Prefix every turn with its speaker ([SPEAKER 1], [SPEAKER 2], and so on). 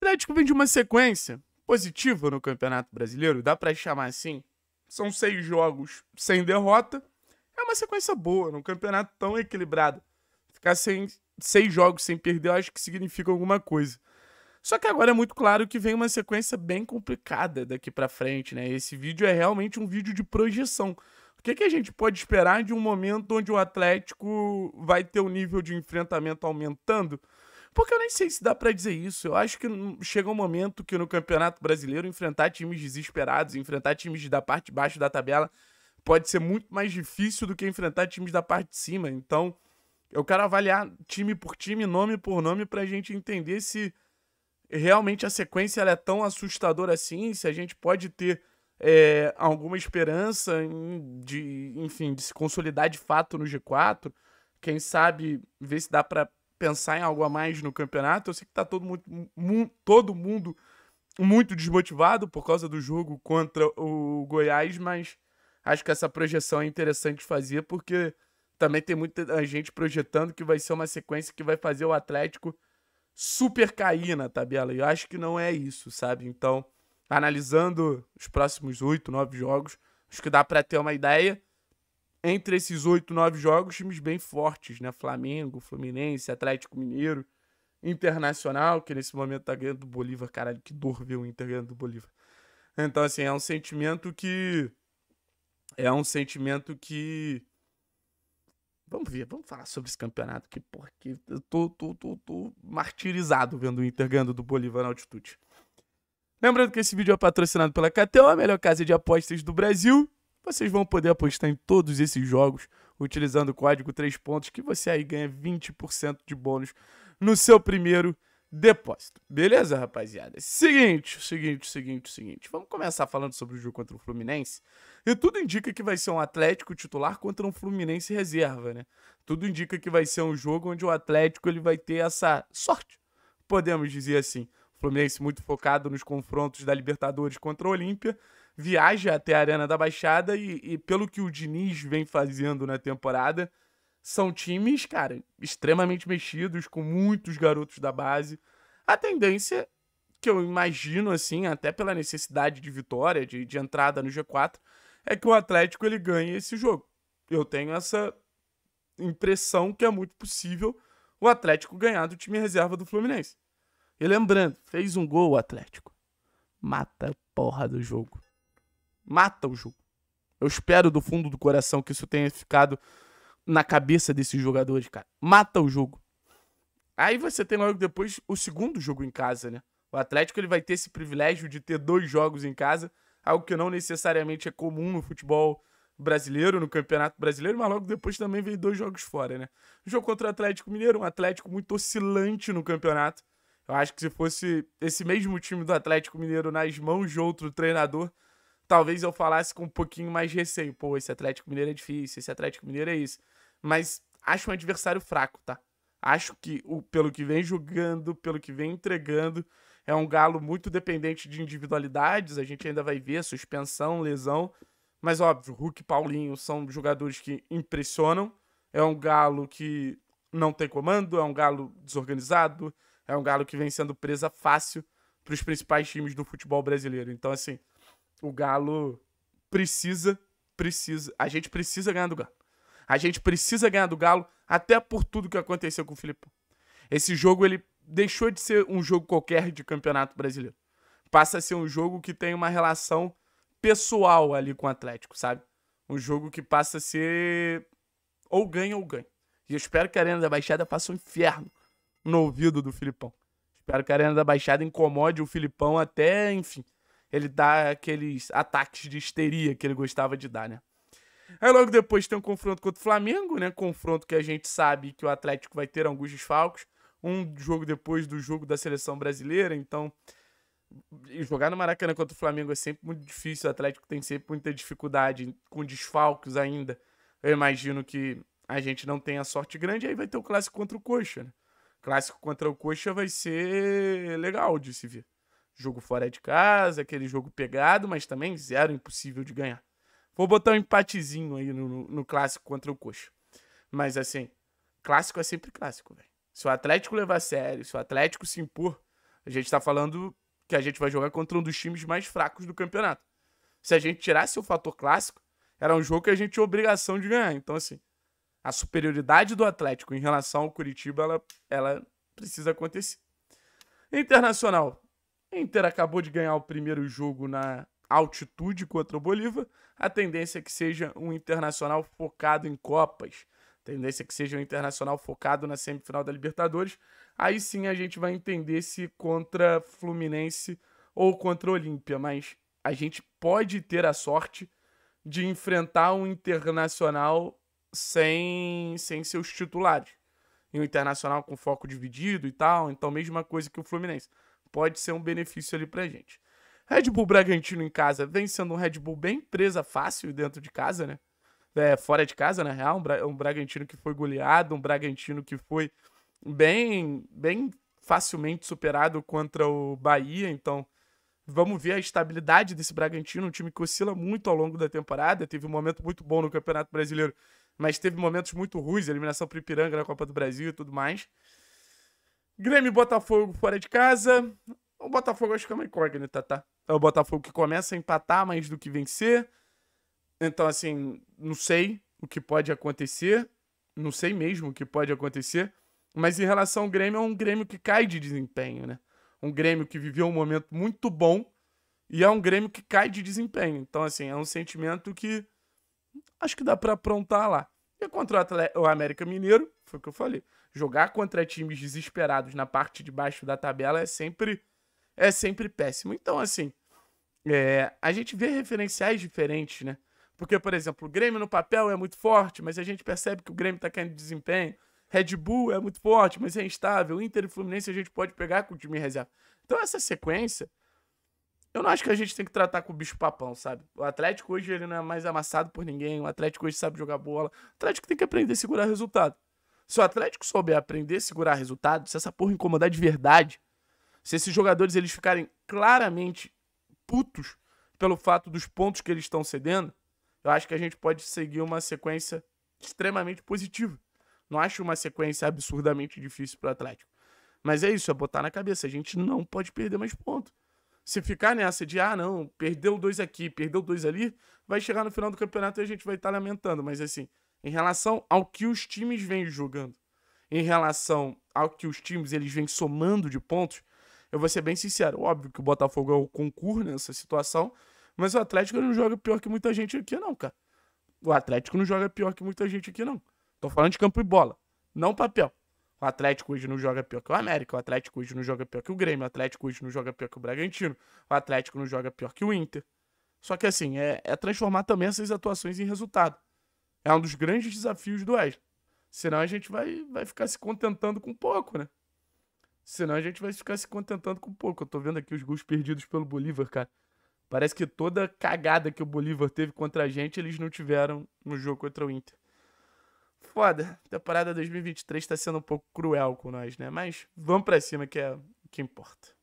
[SPEAKER 1] Atlético vem de uma sequência positiva no Campeonato Brasileiro, dá para chamar assim. São seis jogos sem derrota. É uma sequência boa, num campeonato tão equilibrado. Ficar sem, seis jogos sem perder, eu acho que significa alguma coisa. Só que agora é muito claro que vem uma sequência bem complicada daqui para frente, né? Esse vídeo é realmente um vídeo de projeção. O que, que a gente pode esperar de um momento onde o Atlético vai ter o nível de enfrentamento aumentando? Porque eu nem sei se dá para dizer isso. Eu acho que chega um momento que no Campeonato Brasileiro enfrentar times desesperados, enfrentar times da parte de baixo da tabela pode ser muito mais difícil do que enfrentar times da parte de cima. Então, eu quero avaliar time por time, nome por nome pra gente entender se realmente a sequência é tão assustadora assim, se a gente pode ter é, alguma esperança de, enfim, de se consolidar de fato no G4. Quem sabe ver se dá para pensar em algo a mais no campeonato. Eu sei que tá todo mundo, todo mundo muito desmotivado por causa do jogo contra o Goiás, mas acho que essa projeção é interessante fazer porque também tem muita gente projetando que vai ser uma sequência que vai fazer o Atlético super cair na tabela. E eu acho que não é isso, sabe? Então, analisando os próximos oito, nove jogos, acho que dá para ter uma ideia entre esses oito, nove jogos, times bem fortes, né? Flamengo, Fluminense, Atlético Mineiro, Internacional, que nesse momento tá ganhando do Bolívar. Caralho, que dor ver o Inter ganhando do Bolívar. Então, assim, é um sentimento que. É um sentimento que. Vamos ver, vamos falar sobre esse campeonato, que, porque eu tô, tô, tô, tô martirizado vendo o Inter ganhando do Bolívar na altitude. Lembrando que esse vídeo é patrocinado pela KTO, a melhor casa de apostas do Brasil. Vocês vão poder apostar em todos esses jogos utilizando o código 3 pontos, que você aí ganha 20% de bônus no seu primeiro depósito. Beleza, rapaziada? Seguinte, seguinte, seguinte, seguinte. Vamos começar falando sobre o jogo contra o Fluminense. E tudo indica que vai ser um Atlético titular contra um Fluminense reserva, né? Tudo indica que vai ser um jogo onde o Atlético ele vai ter essa sorte, podemos dizer assim. Fluminense muito focado nos confrontos da Libertadores contra o Olímpia viaja até a Arena da Baixada e, e, pelo que o Diniz vem fazendo na temporada, são times, cara, extremamente mexidos, com muitos garotos da base. A tendência que eu imagino, assim, até pela necessidade de vitória, de, de entrada no G4, é que o Atlético ele ganhe esse jogo. Eu tenho essa impressão que é muito possível o Atlético ganhar do time reserva do Fluminense. E lembrando, fez um gol o Atlético. Mata a porra do jogo. Mata o jogo. Eu espero do fundo do coração que isso tenha ficado na cabeça desses jogadores, cara. Mata o jogo. Aí você tem logo depois o segundo jogo em casa, né? O Atlético ele vai ter esse privilégio de ter dois jogos em casa, algo que não necessariamente é comum no futebol brasileiro, no Campeonato Brasileiro, mas logo depois também vem dois jogos fora, né? O jogo contra o Atlético Mineiro, um Atlético muito oscilante no campeonato. Eu acho que se fosse esse mesmo time do Atlético Mineiro nas mãos de outro treinador, talvez eu falasse com um pouquinho mais de receio. Pô, esse Atlético Mineiro é difícil, esse Atlético Mineiro é isso. Mas acho um adversário fraco, tá? Acho que o, pelo que vem jogando, pelo que vem entregando, é um galo muito dependente de individualidades. A gente ainda vai ver suspensão, lesão. Mas óbvio, Hulk e Paulinho são jogadores que impressionam. É um galo que não tem comando, é um galo desorganizado, é um galo que vem sendo presa fácil para os principais times do futebol brasileiro. Então, assim, o Galo precisa, precisa. A gente precisa ganhar do Galo. A gente precisa ganhar do Galo, até por tudo que aconteceu com o Filipão. Esse jogo, ele deixou de ser um jogo qualquer de campeonato brasileiro. Passa a ser um jogo que tem uma relação pessoal ali com o Atlético, sabe? Um jogo que passa a ser ou ganha ou ganha. E eu espero que a Arena da Baixada faça um inferno no ouvido do Filipão. Espero que a Arena da Baixada incomode o Filipão até, enfim, ele dá aqueles ataques de histeria que ele gostava de dar, né? Aí logo depois tem um confronto contra o Flamengo, né? Confronto que a gente sabe que o Atlético vai ter alguns desfalques. Um jogo depois do jogo da seleção brasileira, então. jogar no Maracanã contra o Flamengo é sempre muito difícil. O Atlético tem sempre muita dificuldade com desfalques ainda. Eu imagino que a gente não tenha sorte grande. Aí vai ter o clássico contra o Coxa, né? Clássico contra o Coxa vai ser legal de se ver. Jogo fora de casa, aquele jogo pegado, mas também zero impossível de ganhar. Vou botar um empatezinho aí no, no, no clássico contra o Coxa. Mas assim, clássico é sempre clássico, velho. Se o Atlético levar a sério, se o Atlético se impor, a gente tá falando que a gente vai jogar contra um dos times mais fracos do campeonato. Se a gente tirasse o fator clássico, era um jogo que a gente tinha obrigação de ganhar. Então, assim, a superioridade do Atlético em relação ao Curitiba, ela, ela precisa acontecer. Internacional, Inter acabou de ganhar o primeiro jogo na altitude contra o Bolívar. A tendência é que seja um internacional focado em Copas. A tendência é que seja um internacional focado na semifinal da Libertadores. Aí sim a gente vai entender se contra Fluminense ou contra Olímpia. Mas a gente pode ter a sorte de enfrentar um internacional sem, sem seus titulares. E um internacional com foco dividido e tal. Então, mesma coisa que o Fluminense pode ser um benefício ali pra gente. Red Bull Bragantino em casa vem sendo um Red Bull bem presa fácil dentro de casa, né? É, fora de casa, na real, um, Bra um Bragantino que foi goleado, um Bragantino que foi bem, bem facilmente superado contra o Bahia, então vamos ver a estabilidade desse Bragantino, um time que oscila muito ao longo da temporada, teve um momento muito bom no Campeonato Brasileiro, mas teve momentos muito ruins, eliminação para o Ipiranga na Copa do Brasil e tudo mais. Grêmio e Botafogo fora de casa. O Botafogo acho que é uma incógnita, tá? É o Botafogo que começa a empatar mais do que vencer. Então, assim, não sei o que pode acontecer. Não sei mesmo o que pode acontecer. Mas em relação ao Grêmio, é um Grêmio que cai de desempenho, né? Um Grêmio que viveu um momento muito bom e é um Grêmio que cai de desempenho. Então, assim, é um sentimento que acho que dá para aprontar lá. E contra o, o América Mineiro, foi o que eu falei. Jogar contra times desesperados na parte de baixo da tabela é sempre, é sempre péssimo. Então, assim, é, a gente vê referenciais diferentes, né? Porque, por exemplo, o Grêmio no papel é muito forte, mas a gente percebe que o Grêmio está caindo de desempenho. Red Bull é muito forte, mas é instável. Inter e Fluminense a gente pode pegar com o time reserva. Então, essa sequência eu não acho que a gente tem que tratar com o bicho papão, sabe? O Atlético hoje ele não é mais amassado por ninguém, o Atlético hoje sabe jogar bola. O Atlético tem que aprender a segurar resultado. Se o Atlético souber aprender a segurar resultado, se essa porra incomodar de verdade, se esses jogadores eles ficarem claramente putos pelo fato dos pontos que eles estão cedendo, eu acho que a gente pode seguir uma sequência extremamente positiva. Não acho uma sequência absurdamente difícil para o Atlético. Mas é isso, é botar na cabeça. A gente não pode perder mais pontos se ficar nessa de, ah, não, perdeu dois aqui, perdeu dois ali, vai chegar no final do campeonato e a gente vai estar tá lamentando. Mas, assim, em relação ao que os times vêm jogando, em relação ao que os times eles vêm somando de pontos, eu vou ser bem sincero. Óbvio que o Botafogo é o concurso nessa situação, mas o Atlético não joga pior que muita gente aqui, não, cara. O Atlético não joga pior que muita gente aqui, não. Tô falando de campo e bola, não papel. O Atlético hoje não joga pior que o América, o Atlético hoje não joga pior que o Grêmio, o Atlético hoje não joga pior que o Bragantino, o Atlético não joga pior que o Inter. Só que assim, é, é transformar também essas atuações em resultado. É um dos grandes desafios do Wesley. Senão a gente vai, vai ficar se contentando com pouco, né? Senão a gente vai ficar se contentando com pouco. Eu tô vendo aqui os gols perdidos pelo Bolívar, cara. Parece que toda cagada que o Bolívar teve contra a gente, eles não tiveram no jogo contra o Inter. Foda. A temporada 2023 tá sendo um pouco cruel com nós, né? Mas vamos pra cima, que é o que importa.